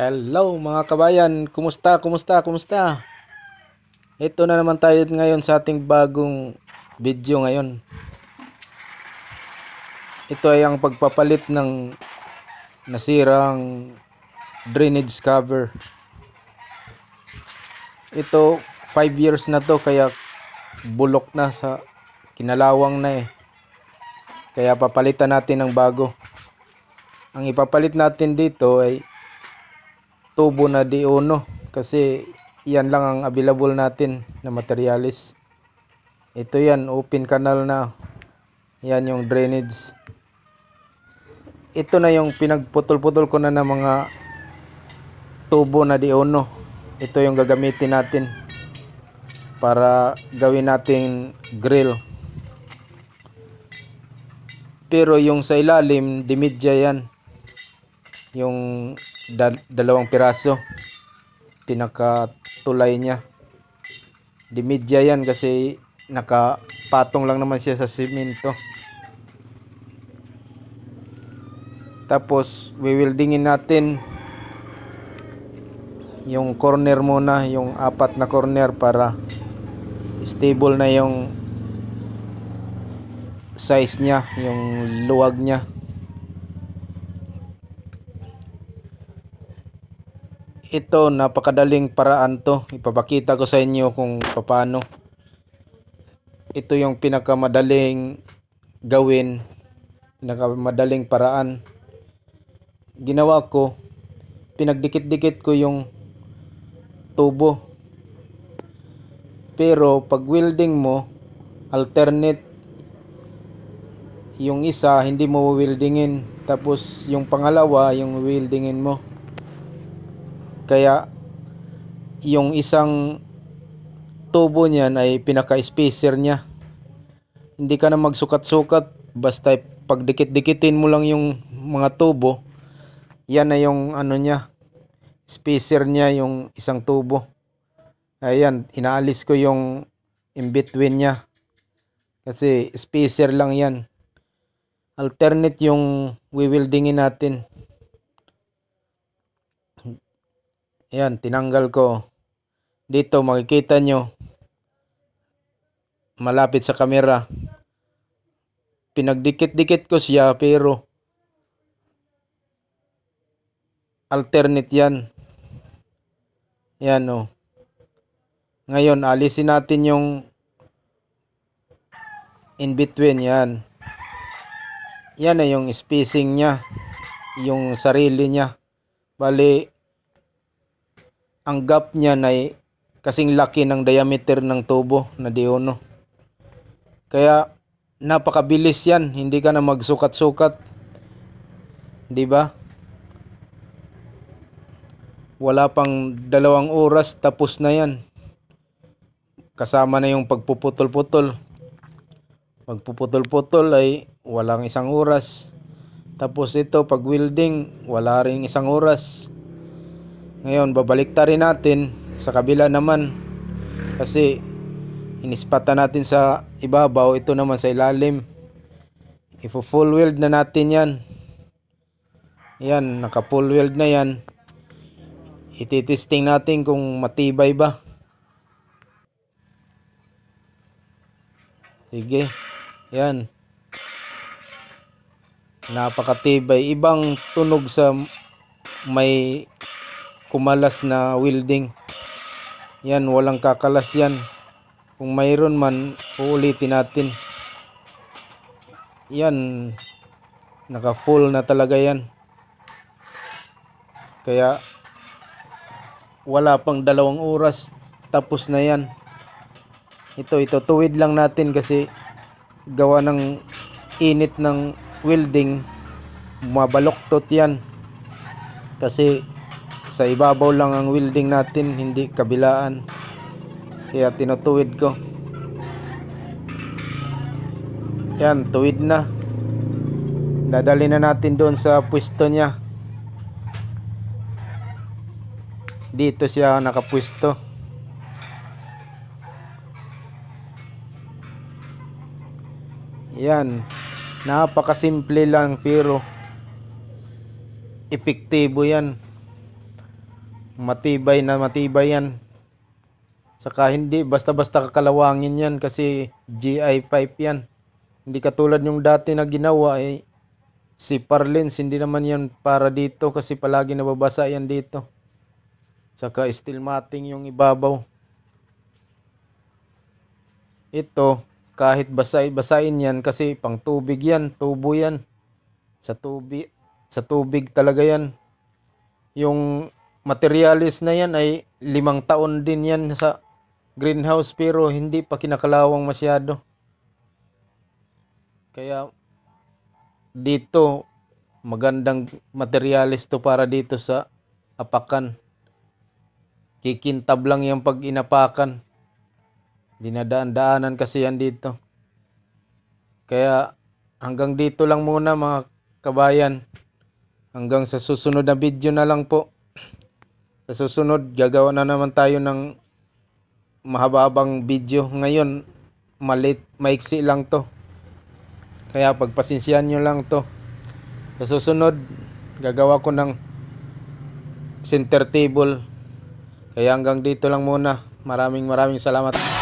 Hello mga kabayan, kumusta, kumusta, kumusta? Ito na naman tayo ngayon sa ating bagong video ngayon. Ito ay ang pagpapalit ng nasirang drainage cover. Ito 5 years na to kaya bulok na sa kinalawang na eh. Kaya papalitan natin ng bago. Ang ipapalit natin dito ay tubo na di uno kasi yan lang ang available natin na materialis ito yan open canal na yan yung drainage ito na yung pinagputol-putol ko na ng mga tubo na di uno ito yung gagamitin natin para gawin nating grill pero yung sa ilalim dimidya yan yung dal dalawang piraso pinakatulay niya di media yan kasi nakapatong lang naman siya sa simento tapos wiwildingin natin yung corner muna yung apat na corner para stable na yung size niya yung luwag niya ito napakadaling paraan to ipapakita ko sa inyo kung paano ito yung pinakamadaling gawin pinakamadaling paraan ginawa ko pinagdikit-dikit ko yung tubo pero pag welding mo alternate yung isa hindi mo weldingin tapos yung pangalawa yung weldingin mo kaya yung isang tubo niyan ay pinaka-spacer niya. Hindi ka na magsukat-sukat basta pagdikit-dikitin mo lang yung mga tubo. Yan na yung ano niya, spacer niya yung isang tubo. Ayan, inaalis ko yung in between niya. Kasi spacer lang yan. Alternate yung wewildingin natin. Ayan, tinanggal ko. Dito makikita nyo. Malapit sa camera. Pinagdikit-dikit ko siya pero alternate yan. Ayan Oh. Ngayon, alisin natin yung in between yan. Yan na yung spacing niya. Yung sarili niya. Bali, ang gap niya na kasing laki ng diameter ng tubo na diono. Kaya napakabilis yan, hindi ka na magsukat-sukat. 'Di ba? Wala pang dalawang oras tapos na 'yan. Kasama na yung pagpuputol-putol. Pagpuputol-putol ay walang isang oras. Tapos ito pag welding, wala ring isang oras. Ngayon, babaliktarin natin sa kabila naman kasi inispata natin sa ibabaw, ito naman sa ilalim. Ifo-full weld na natin 'yan. Yan, naka-full weld na 'yan. Ititesting natin kung matibay ba. Sige. Yan. Napakatibay. Ibang tunog sa may kumalas na welding yan walang kakalas yan kung mayroon man uulitin natin yan naka full na talaga yan kaya wala pang dalawang oras tapos na yan ito ito tuwid lang natin kasi gawa ng init ng welding mabaloktot yan kasi sa ibabaw lang ang welding natin hindi kabilaan kaya tinutuwid ko yan tuwid na dadali na natin doon sa pwesto niya dito siya nakapwesto yan napakasimple lang pero epektibo yan matibay na matibay yan. Saka hindi basta-basta kakalawangin yan kasi GI pipe yan. Hindi katulad yung dati na ginawa eh, si Parlins hindi naman yan para dito kasi palagi nababasa yan dito. Saka steel matting yung ibabaw. Ito kahit basay basain yan kasi pang tubig yan, tubo yan. Sa tubig sa tubig talaga yan. Yung materialist na yan ay limang taon din yan sa greenhouse pero hindi pa kinakalawang masyado. Kaya dito magandang materialis to para dito sa apakan. Kikintab lang yung pag inapakan. Dinadaan-daanan kasi yan dito. Kaya hanggang dito lang muna mga kabayan. Hanggang sa susunod na video na lang po. Sa susunod, gagawa na naman tayo ng mahaba video. Ngayon, malit, maiksi lang to. Kaya pagpasensyahan nyo lang to. Sa susunod, gagawa ko ng center table. Kaya hanggang dito lang muna. Maraming maraming salamat.